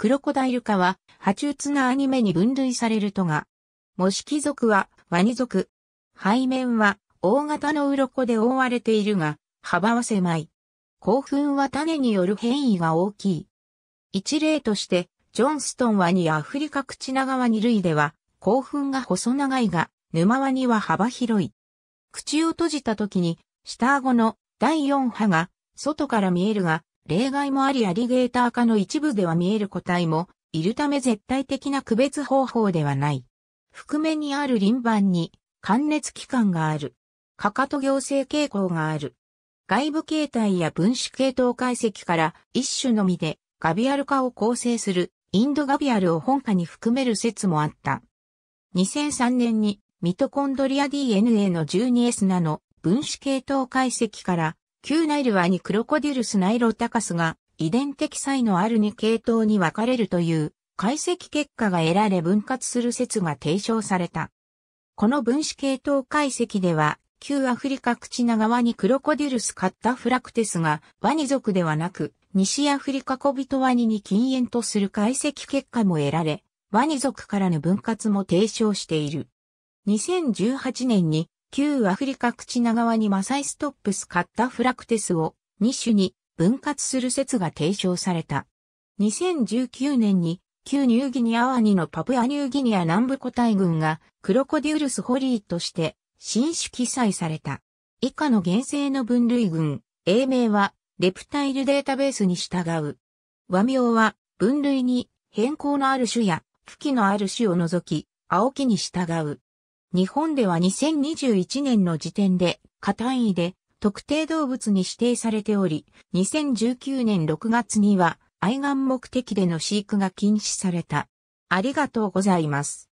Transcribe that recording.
クロコダイル科は、爬虫ュツナアニメに分類されるとが、模式族は、ワニ族。背面は、大型の鱗で覆われているが、幅は狭い。興奮は種による変異が大きい。一例として、ジョンストンワニアフリカクチナガワニ類では、興奮が細長いが、沼ワニは幅広い。口を閉じた時に、下顎の第4波が、外から見えるが、例外もありアリゲーター化の一部では見える個体もいるため絶対的な区別方法ではない。覆面にある輪盤に関熱器官がある。かかと行政傾向がある。外部形態や分子系統解析から一種のみでガビアル化を構成するインドガビアルを本科に含める説もあった。2003年にミトコンドリア DNA の 12S ナの分子系統解析から旧ナイルワニクロコディルスナイロタカスが遺伝的才のある2系統に分かれるという解析結果が得られ分割する説が提唱された。この分子系統解析では、旧アフリカクチナワニクロコディルスカッタフラクテスがワニ族ではなく、西アフリカコビトワニに禁煙とする解析結果も得られ、ワニ族からの分割も提唱している。2018年に旧アフリカ口長側にマサイストップスカッタフラクテスを2種に分割する説が提唱された。2019年に旧ニューギニアワニのパプアニューギニア南部個体群がクロコデュルスホリーとして新種記載された。以下の原生の分類群、英名はレプタイルデータベースに従う。和名は分類に変更のある種や、付記のある種を除き、青木に従う。日本では2021年の時点で、過単位で特定動物に指定されており、2019年6月には、愛玩目的での飼育が禁止された。ありがとうございます。